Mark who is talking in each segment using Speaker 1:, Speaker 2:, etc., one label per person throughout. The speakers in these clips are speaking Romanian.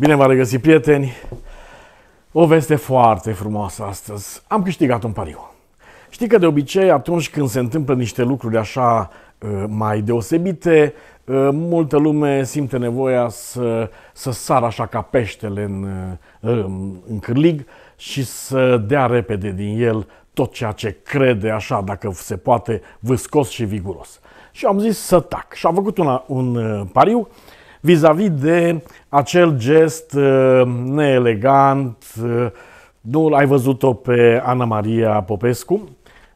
Speaker 1: Bine v a regăsit, prieteni! O veste foarte frumoasă astăzi. Am câștigat un pariu. Știi că de obicei atunci când se întâmplă niște lucruri așa uh, mai deosebite, uh, multă lume simte nevoia să, să sară așa ca peștele în, uh, în cârlig și să dea repede din el tot ceea ce crede așa, dacă se poate, vâscos și viguros. Și am zis să tac. Și am făcut una, un pariu vis-a-vis de acel gest uh, neelegant, uh, nu ai văzut-o pe Ana Maria Popescu,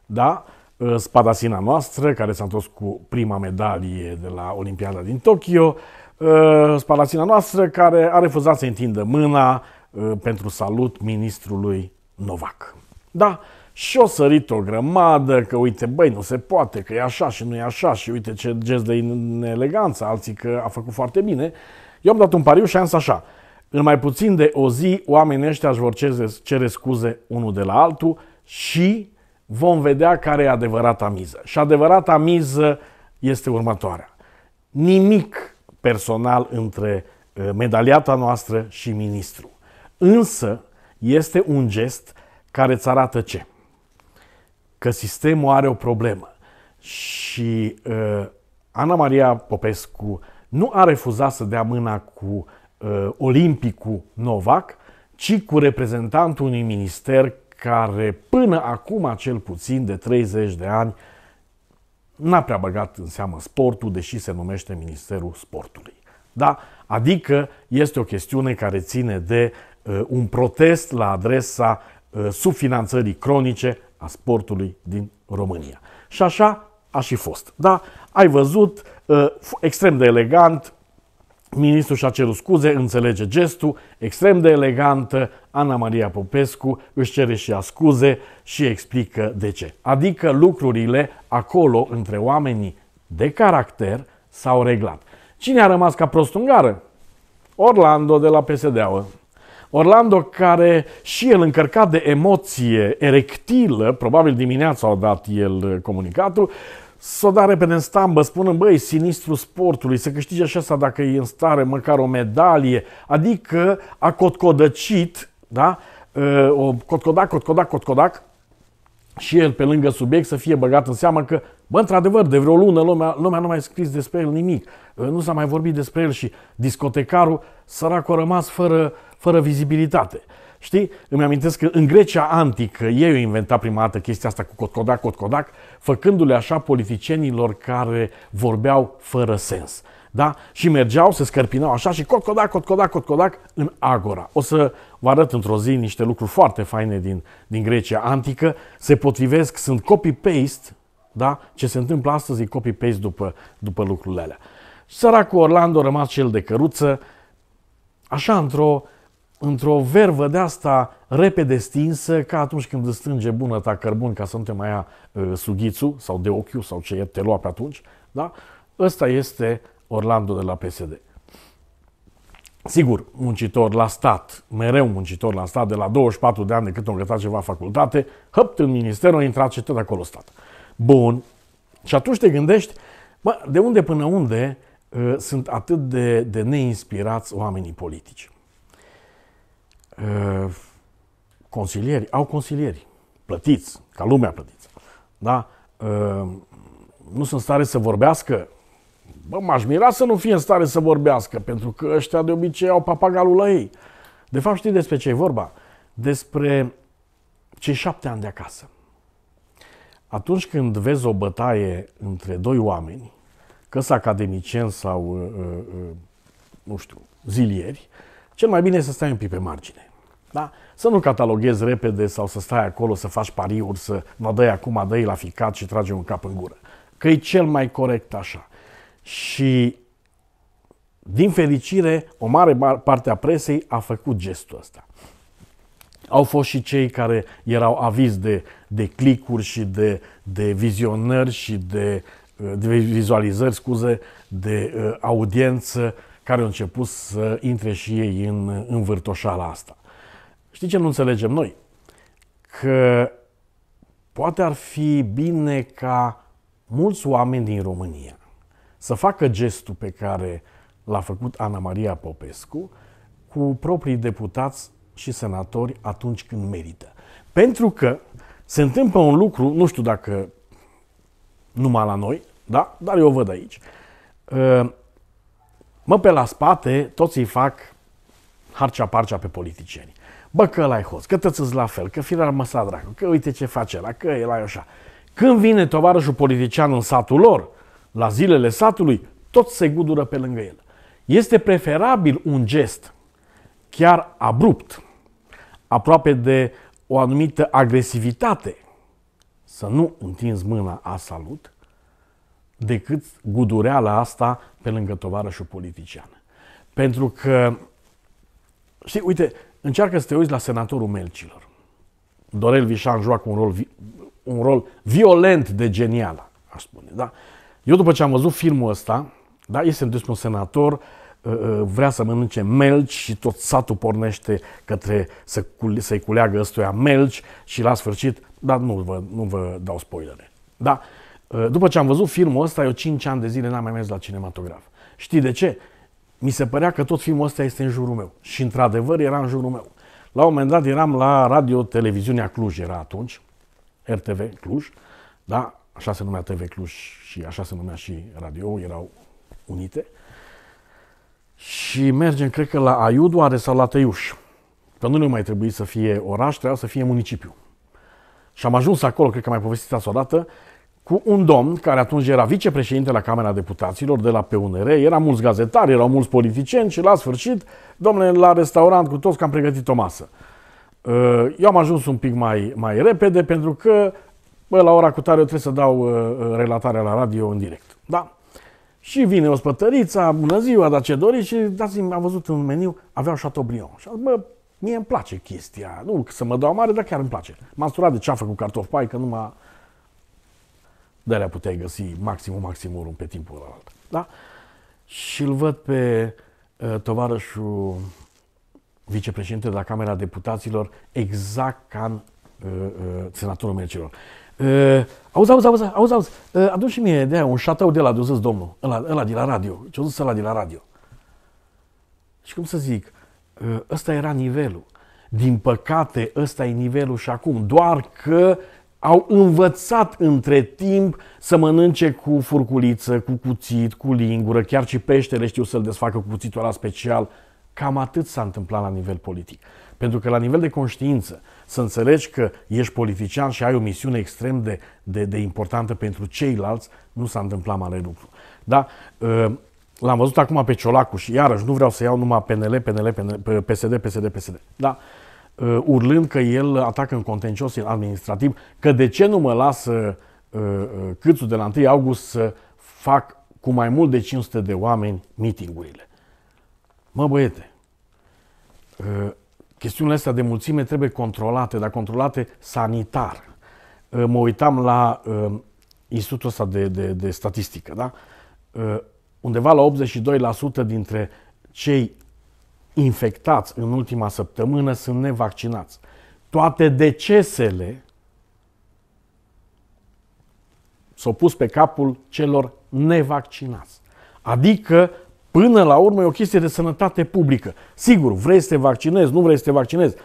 Speaker 1: da? Uh, spadasina noastră, care s-a întors cu prima medalie de la Olimpiada din Tokyo, spadasina noastră care a refuzat să întindă mâna pentru salut ministrului Novac. Da, și o sărit o grămadă, că uite, băi, nu se poate, că e așa și nu e așa și uite ce gest de ineleganță, alții că a făcut foarte bine. Eu am dat un pariu și am zis așa, în mai puțin de o zi oamenii ăștia își vor cere scuze unul de la altul și vom vedea care e adevărata miză. Și adevărata miză este următoarea. Nimic personal între uh, medaliata noastră și ministru. Însă este un gest care îți arată ce? că sistemul are o problemă. Și uh, Ana Maria Popescu nu a refuzat să dea mâna cu uh, Olimpicul Novac, ci cu reprezentantul unui minister care până acum, cel puțin de 30 de ani, n-a prea băgat în seamă sportul, deși se numește Ministerul Sportului. Da? Adică este o chestiune care ține de uh, un protest la adresa uh, subfinanțării cronice a sportului din România. Și așa a și fost. Da? Ai văzut, ă, extrem de elegant, ministrul și-a cerut scuze, înțelege gestul, extrem de elegantă, Ana Maria Popescu își cere și ea scuze și explică de ce. Adică lucrurile acolo între oamenii de caracter s-au reglat. Cine a rămas ca prostungară? Orlando de la PSD-ul. Orlando, care și el încărcat de emoție erectilă, probabil dimineața a dat el uh, comunicatul, s-o da repede în stambă, spunând, băi, sinistru sportului, să câștige așa asta dacă e în stare măcar o medalie, adică a cotcodăcit, da? Uh, o cotcodac, cotcodac, cotcodac, și el pe lângă subiect să fie băgat în seamă că, bă, într-adevăr, de vreo lună lumea, lumea nu mai scris despre el nimic, uh, nu s-a mai vorbit despre el și discotecarul săracul a rămas fără uh, fără vizibilitate. Știi? Îmi amintesc că în Grecia antică ei au inventat prima dată chestia asta cu cotcodac, cotcodac, făcându-le așa politicienilor care vorbeau fără sens. Da? Și mergeau, se scărpinau așa și cotcodac, cotcodac, cotcodac în agora. O să vă arăt într-o zi niște lucruri foarte faine din, din Grecia antică. Se potrivesc, sunt copy-paste, da? Ce se întâmplă astăzi e copy-paste după, după lucrurile alea. Săracul Orlando a rămas cel de căruță, așa într-o într-o vervă de asta repede stinsă, ca atunci când îți strânge ta cărbun ca să nu te mai ia uh, sughițu sau de ochiu sau ce e, te lua pe atunci, da? Ăsta este Orlando de la PSD. Sigur, muncitor la stat, mereu muncitor la stat, de la 24 de ani de cât o îngătat ceva facultate, hăpt în minister, a intrat și tot acolo stat. Bun. Și atunci te gândești, bă, de unde până unde uh, sunt atât de, de neinspirați oamenii politici. Eh, consilieri, au consilieri plătiți, ca lumea plătiți, da? Eh, nu sunt stare să vorbească, bă, m-aș mira să nu fie în stare să vorbească, pentru că ăștia de obicei au papagalul la ei. De fapt, știi despre ce e vorba? Despre cei șapte ani de acasă. Atunci când vezi o bătaie între doi oameni, că sunt academicieni sau, eh, nu știu, zilieri, cel mai bine e să stai un pic pe margine. Da? Să nu cataloghezi repede sau să stai acolo, să faci pariuri, să vă dai acum, dai la ficat și trage un cap în gură. Că e cel mai corect așa. Și din fericire, o mare parte a presei a făcut gestul ăsta. Au fost și cei care erau avizi de, de clicuri și de, de vizionări și de, de vizualizări, scuze, de uh, audiență, care au început să intre și ei în, în vârtoșala asta. Știi ce nu înțelegem noi? Că poate ar fi bine ca mulți oameni din România să facă gestul pe care l-a făcut Ana Maria Popescu cu proprii deputați și senatori atunci când merită. Pentru că se întâmplă un lucru, nu știu dacă numai la noi, da? dar eu o văd aici. Ă, mă pe la spate, toți îi fac harcea-parcea pe politicieni. Bă, că ăla e hoț, că tăți la fel, că fi mă sa dracu, că uite ce face la, că el ai așa. Când vine tovarășul politician în satul lor, la zilele satului, tot se gudură pe lângă el. Este preferabil un gest chiar abrupt, aproape de o anumită agresivitate, să nu întinzi mâna a salut, decât gudureala asta pe lângă tovarășul politician. Pentru că și uite, încearcă să te uiți la senatorul Melcilor. Dorel Vișan joacă un rol, un rol violent de genial, aș spune. Da? Eu după ce am văzut filmul ăsta, da, este despre un senator, uh, uh, vrea să mănânce melci și tot satul pornește către să, să-i culeagă ăstuia melci și la sfârșit, dar nu vă, nu vă dau spoilere. Da? Uh, după ce am văzut filmul ăsta, eu 5 ani de zile n-am mai mers la cinematograf. Știi de ce? mi se părea că tot filmul ăsta este în jurul meu. Și într-adevăr era în jurul meu. La un moment dat eram la radio televiziunea Cluj, era atunci, RTV Cluj, da? Așa se numea TV Cluj și așa se numea și radio, erau unite. Și mergem, cred că la Aiudoare sau la Tăiuș. Că nu ne mai trebuie să fie oraș, trebuia să fie municipiu. Și am ajuns acolo, cred că mai povestit asta dată cu un domn care atunci era vicepreședinte la Camera Deputaților de la PUNR, era mulți gazetari, erau mulți politicieni și la sfârșit, domnule, la restaurant cu toți că am pregătit o masă. Uh, eu am ajuns un pic mai, mai repede pentru că bă, la ora cu tare eu trebuie să dau uh, uh, relatarea la radio în direct. Da? Și vine ospătărița, bună ziua, dar ce doriți? Și dați am văzut în meniu, aveau Chateaubriand. Și bă, mie îmi place chestia, nu să mă dau mare, dar chiar îmi place. M-am de ceafă cu cartofi pai, că nu m-a, de-alea puteai găsi maximum, un pe timpul ăla. Da? Și îl văd pe uh, tovarășul vicepreședinte de la Camera Deputaților, exact ca în uh, uh, senatorul Mercilor. Uh, auzi, auzi, auzi, auzi, auzi, uh, adu și mie de aia un șatău de la zis domnul, ăla, ăla de la radio, ce-o zis ăla de la radio. Și cum să zic, uh, ăsta era nivelul. Din păcate, ăsta e nivelul și acum, doar că uh, au învățat între timp să mănânce cu furculiță, cu cuțit, cu lingură, chiar și peștele știu să-l desfacă cu cuțitul ăla special. Cam atât s-a întâmplat la nivel politic. Pentru că la nivel de conștiință, să înțelegi că ești politician și ai o misiune extrem de, de, de importantă pentru ceilalți, nu s-a întâmplat mare lucru. Da? Ă, l-am văzut acum pe Ciolacu și iarăși nu vreau să iau numai PNL, PNL, PNL PSD, PSD, PSD. Da? Uh, urlând că el atacă în contencios administrativ, că de ce nu mă lasă uh, uh, Câțu de la 1 august să fac cu mai mult de 500 de oameni mitingurile. Mă băiete, chestiunile astea de mulțime trebuie controlate, dar controlate sanitar. Mă uitam la institutul ăsta de, de, de statistică, da? Undeva la 82% dintre cei infectați în ultima săptămână sunt nevaccinați. Toate decesele s-au pus pe capul celor nevaccinați. Adică, până la urmă, e o chestie de sănătate publică. Sigur, vrei să te vaccinezi, nu vrei să te vaccinezi.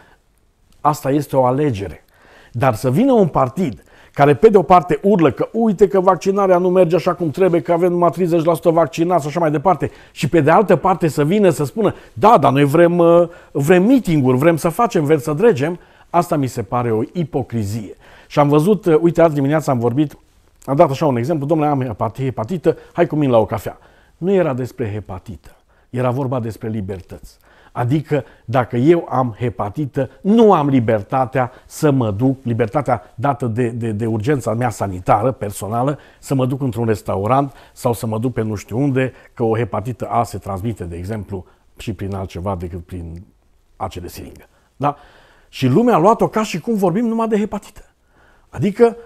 Speaker 1: Asta este o alegere. Dar să vină un partid care pe de o parte urlă că uite că vaccinarea nu merge așa cum trebuie, că avem numai 30% vaccinați așa mai departe și pe de altă parte să vină să spună da, dar noi vrem, uh, vrem meeting-uri, vrem să facem, vrem să dregem, asta mi se pare o ipocrizie. Și am văzut, uh, uite, azi dimineața am vorbit, am dat așa un exemplu, domnule, am hepatită, hai cu mine la o cafea. Nu era despre hepatită, era vorba despre libertăți. Adică dacă eu am hepatită, nu am libertatea să mă duc, libertatea dată de, de, de urgența mea sanitară, personală, să mă duc într-un restaurant sau să mă duc pe nu știu unde, că o hepatită A se transmite, de exemplu, și prin altceva decât prin acele siringă. Da? Și lumea a luat-o ca și cum vorbim numai de hepatită. Adică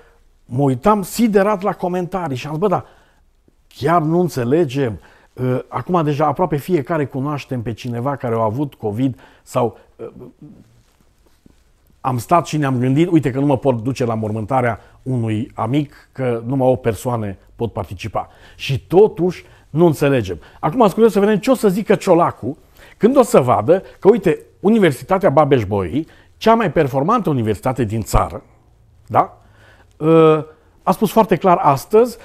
Speaker 1: mă uitam siderat la comentarii și am zis, bă, dar chiar nu înțelegem, Eh, acum deja aproape fiecare cunoaștem pe cineva care a avut COVID sau eh, am stat și ne-am gândit, uite că nu mă pot duce la mormântarea unui amic, că numai o persoană pot participa. Și totuși nu înțelegem. Acum sunt să vedem ce o să zică Ciolacu când o să vadă că, uite, Universitatea babeș cea mai performantă universitate din țară, da? Eh, a spus foarte clar astăzi,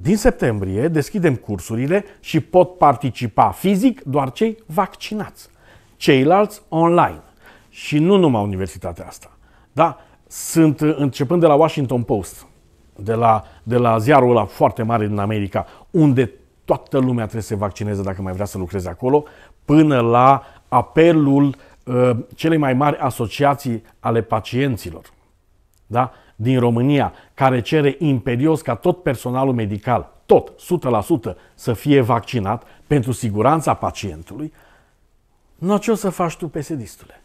Speaker 1: din septembrie deschidem cursurile și pot participa fizic doar cei vaccinați, ceilalți online. Și nu numai universitatea asta. Da? Sunt începând de la Washington Post, de la, de la ziarul ăla foarte mare din America, unde toată lumea trebuie să se vaccineze dacă mai vrea să lucreze acolo, până la apelul uh, celei mai mari asociații ale pacienților. Da? din România care cere imperios ca tot personalul medical, tot, 100% să fie vaccinat pentru siguranța pacientului, nu ce o să faci tu, pesedistule?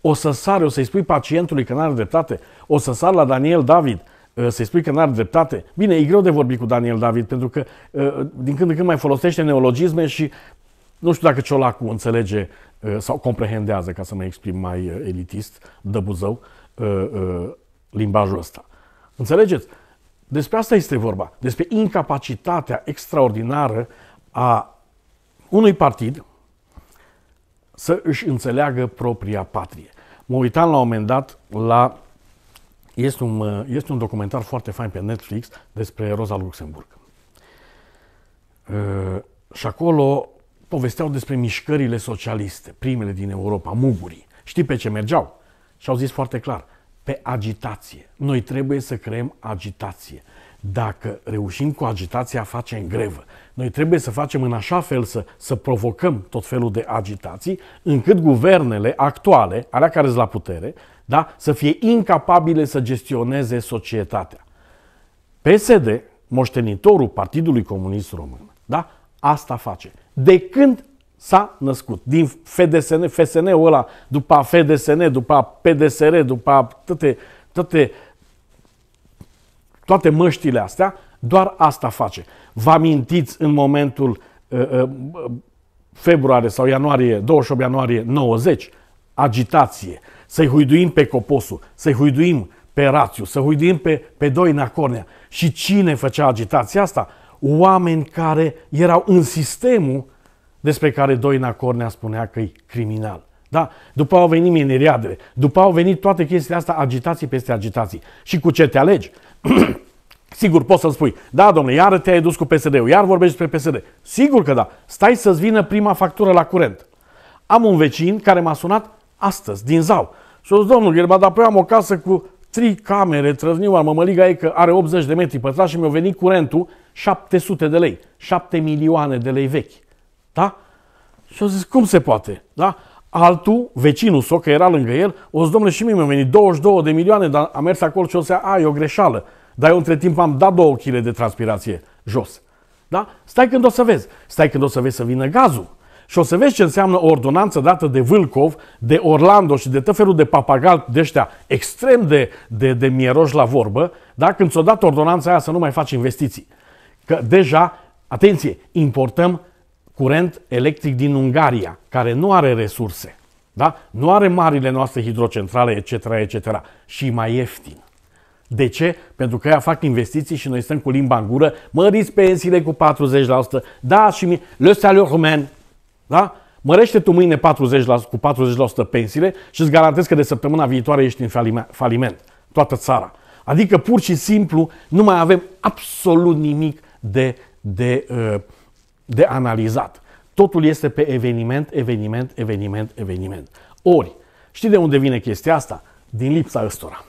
Speaker 1: O să sari, o să-i spui pacientului că n-are dreptate, o să sar la Daniel David, ă, să-i spui că n-are dreptate. Bine, e greu de vorbit cu Daniel David, pentru că ă, din când în când mai folosește neologisme și nu știu dacă Ciolacu înțelege ă, sau comprehendează, ca să mă exprim mai elitist, dăbuzău, limbajul ăsta. Înțelegeți? Despre asta este vorba, despre incapacitatea extraordinară a unui partid să își înțeleagă propria patrie. Mă uitam la un moment dat la... Este un, este un documentar foarte fain pe Netflix despre Rosa Luxemburg. Uh, și acolo povesteau despre mișcările socialiste, primele din Europa, mugurii. Știi pe ce mergeau? Și au zis foarte clar, pe agitație. Noi trebuie să creăm agitație. Dacă reușim cu agitația, facem grevă. Noi trebuie să facem în așa fel să, să provocăm tot felul de agitații, încât guvernele actuale, alea care sunt la putere, da, să fie incapabile să gestioneze societatea. PSD, moștenitorul Partidului Comunist Român, da, asta face. De când s-a născut. Din FDSN, FSN-ul ăla, după FDSN, după PDSR, după toate, toate, toate măștile astea, doar asta face. Vă amintiți în momentul uh, uh, februarie sau ianuarie, 28 ianuarie 90, agitație, să-i huiduim pe Coposu, să-i huiduim pe Rațiu, să huiduim pe, pe Doina Cornea. Și cine făcea agitația asta? Oameni care erau în sistemul despre care Doina Cornea spunea că e criminal. Da? După au venit mineriadele, după au venit toate chestiile astea, agitații peste agitații. Și cu ce te alegi? Sigur, poți să-mi spui, da, domnule, iar te-ai dus cu PSD-ul, iar vorbești despre PSD. Sigur că da. Stai să-ți vină prima factură la curent. Am un vecin care m-a sunat astăzi, din zau. Și a zis, domnul Gherba, dar păi am o casă cu trei camere, trăzniu al mămăliga e că are 80 de metri pătrați și mi-a venit curentul 700 de lei, 7 milioane de lei vechi. Da? Și au zis, cum se poate? Da? Altul, vecinul său, că era lângă el, o zis, domnule, și mie mi-a venit 22 de milioane, dar a mers acolo și o zis, a, e o greșeală. Dar eu între timp am dat două kg de transpirație jos. Da? Stai când o să vezi. Stai când o să vezi să vină gazul. Și o să vezi ce înseamnă o ordonanță dată de Vâlcov, de Orlando și de tot felul de papagal de ăștia extrem de, de, de mieroși la vorbă, da? când ți-o dat ordonanța aia să nu mai faci investiții. Că deja, atenție, importăm curent electric din Ungaria, care nu are resurse, da? nu are marile noastre hidrocentrale, etc., etc. Și mai ieftin. De ce? Pentru că ea fac investiții și noi stăm cu limba în gură, măriți pensiile cu 40%, da, și mi le salut rumen, da? Mărește tu mâine 40%, cu 40% pensiile și îți garantez că de săptămâna viitoare ești în faliment, toată țara. Adică pur și simplu nu mai avem absolut nimic de, de uh, de analizat. Totul este pe eveniment, eveniment, eveniment, eveniment. Ori, știi de unde vine chestia asta? Din lipsa ăstora.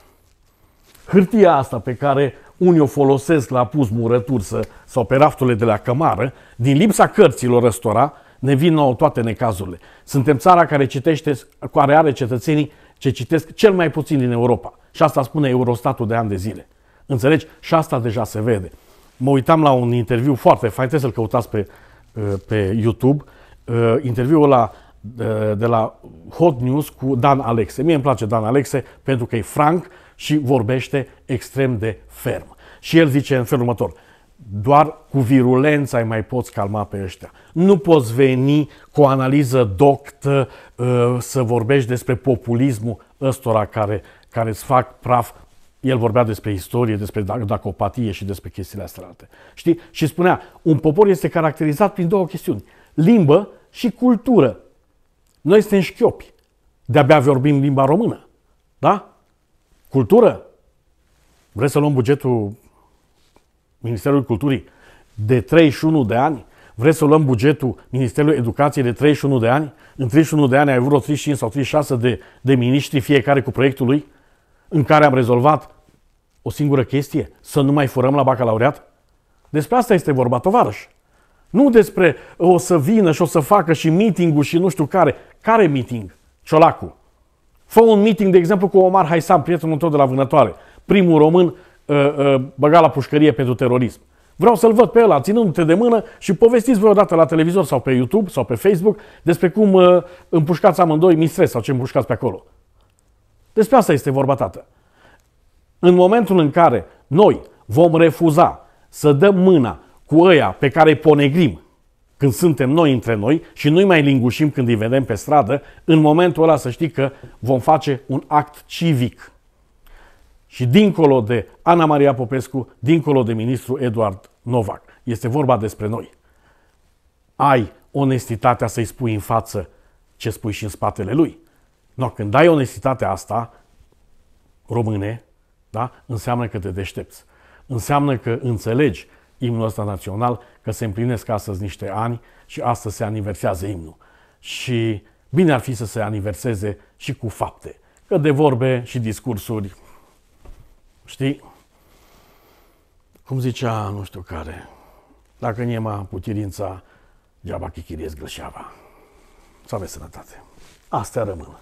Speaker 1: Hârtia asta pe care unii o folosesc la pus murături sau pe rafturile de la cămară, din lipsa cărților ăstora, ne vin nouă toate necazurile. Suntem țara care, citește, care are cetățenii ce citesc cel mai puțin din Europa. Și asta spune Eurostatul de ani de zile. Înțelegi? Și asta deja se vede. Mă uitam la un interviu foarte fain, trebuie să-l căutați pe Uh, pe YouTube uh, interviul ăla uh, de la Hot News cu Dan Alexe. Mie îmi place Dan Alexe pentru că e franc și vorbește extrem de ferm. Și el zice în felul următor, doar cu virulența îi mai poți calma pe ăștia. Nu poți veni cu o analiză doctă să vorbești despre populismul ăstora care, care îți fac praf el vorbea despre istorie, despre dacopatie și despre chestiile astea alte. Știi? Și spunea, un popor este caracterizat prin două chestiuni, limbă și cultură. Noi suntem șchiopi. De-abia vorbim limba română. Da? Cultură? Vreți să luăm bugetul Ministerului Culturii de 31 de ani? Vreți să luăm bugetul Ministerului Educației de 31 de ani? În 31 de ani ai avut 35 sau 36 de, de miniștri, fiecare cu proiectul lui? în care am rezolvat o singură chestie, să nu mai furăm la bacalaureat? Despre asta este vorba, tovarăș. Nu despre o să vină și o să facă și meeting și nu știu care. Care meeting? Ciolacu. Fă un meeting, de exemplu, cu Omar Haisam, prietenul tău de la vânătoare. Primul român uh, uh, băgat la pușcărie pentru terorism. Vreau să-l văd pe ăla, ținându-te de mână și povestiți voi odată la televizor sau pe YouTube sau pe Facebook despre cum uh, împușcați amândoi mistres sau ce împușcați pe acolo. Despre asta este vorba, tată. În momentul în care noi vom refuza să dăm mâna cu ăia pe care îi ponegrim când suntem noi între noi și nu-i mai lingușim când îi vedem pe stradă, în momentul ăla să știi că vom face un act civic. Și dincolo de Ana Maria Popescu, dincolo de ministru Eduard Novak, este vorba despre noi. Ai onestitatea să-i spui în față ce spui și în spatele lui. No, când ai onestitatea asta, române, da? înseamnă că te deștepți. Înseamnă că înțelegi imnul ăsta național, că se împlinesc astăzi niște ani și astăzi se aniversează imnul. Și bine ar fi să se aniverseze și cu fapte. Că de vorbe și discursuri, știi, cum zicea nu știu care, dacă niema putirința, geaba chichiriez grășeava. Să aveți sănătate. Astea rămână.